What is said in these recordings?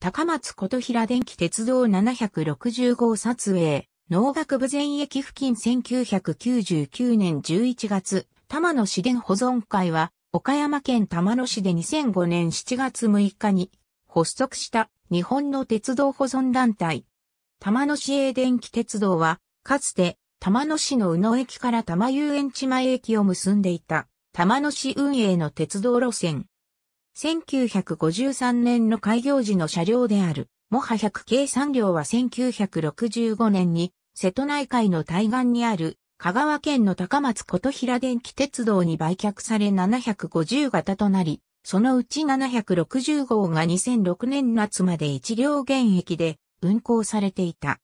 高松琴平電気鉄道7 6 5号撮影、農学部前駅付近1999年11月、玉野市電保存会は、岡山県玉野市で2005年7月6日に発足した日本の鉄道保存団体。玉野市営電気鉄道は、かつて玉野市の宇野駅から玉遊園地前駅を結んでいた玉野市運営の鉄道路線。1953年の開業時の車両である、モハ100系3両は1965年に、瀬戸内海の対岸にある、香川県の高松琴平電気鉄道に売却され750型となり、そのうち760号が2006年夏まで1両現役で運行されていた。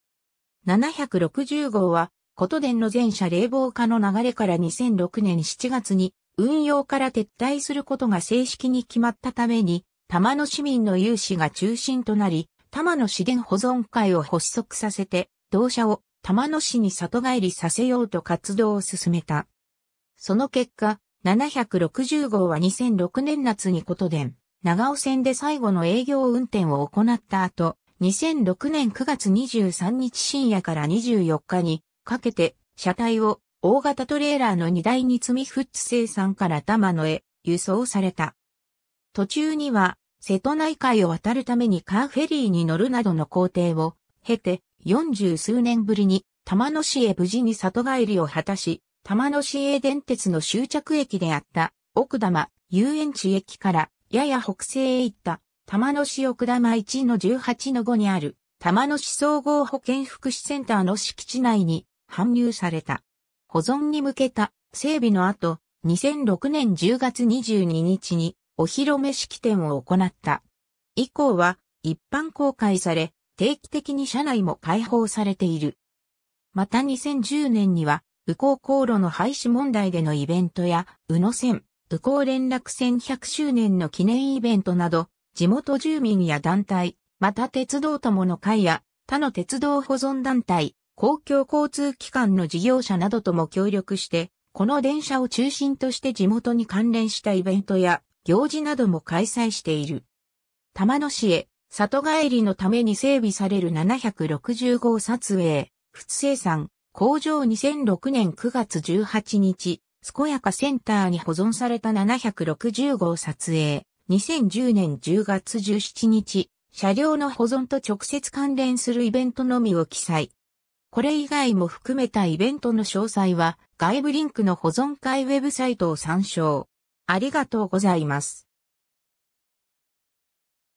760号は、琴電の全車冷房化の流れから2006年7月に運用から撤退することが正式に決まったために、多摩の市民の有志が中心となり、多摩の資源保存会を発足させて、同社を多摩の市に里帰りさせようと活動を進めた。その結果、760号は2006年夏にことでん、長尾線で最後の営業運転を行った後、2006年9月23日深夜から24日にかけて車体を大型トレーラーの荷台に積みッツ生産から玉野へ輸送された。途中には、瀬戸内海を渡るためにカーフェリーに乗るなどの工程を経て、四十数年ぶりに玉野市へ無事に里帰りを果たし、玉野市営電鉄の終着駅であった奥玉遊園地駅からやや北西へ行った玉野市奥玉1の18の5にある玉野市総合保健福祉センターの敷地内に搬入された。保存に向けた整備の後、2006年10月22日にお披露目式典を行った。以降は一般公開され、定期的に車内も開放されている。また2010年には、宇高航路の廃止問題でのイベントや、宇野線、宇高連絡線100周年の記念イベントなど、地元住民や団体、また鉄道友の会や他の鉄道保存団体、公共交通機関の事業者などとも協力して、この電車を中心として地元に関連したイベントや行事なども開催している。玉野市へ里帰りのために整備される760号撮影、普通生産、工場2006年9月18日、健やかセンターに保存された760号撮影、2010年10月17日、車両の保存と直接関連するイベントのみを記載。これ以外も含めたイベントの詳細は外部リンクの保存会ウェブサイトを参照。ありがとうございます。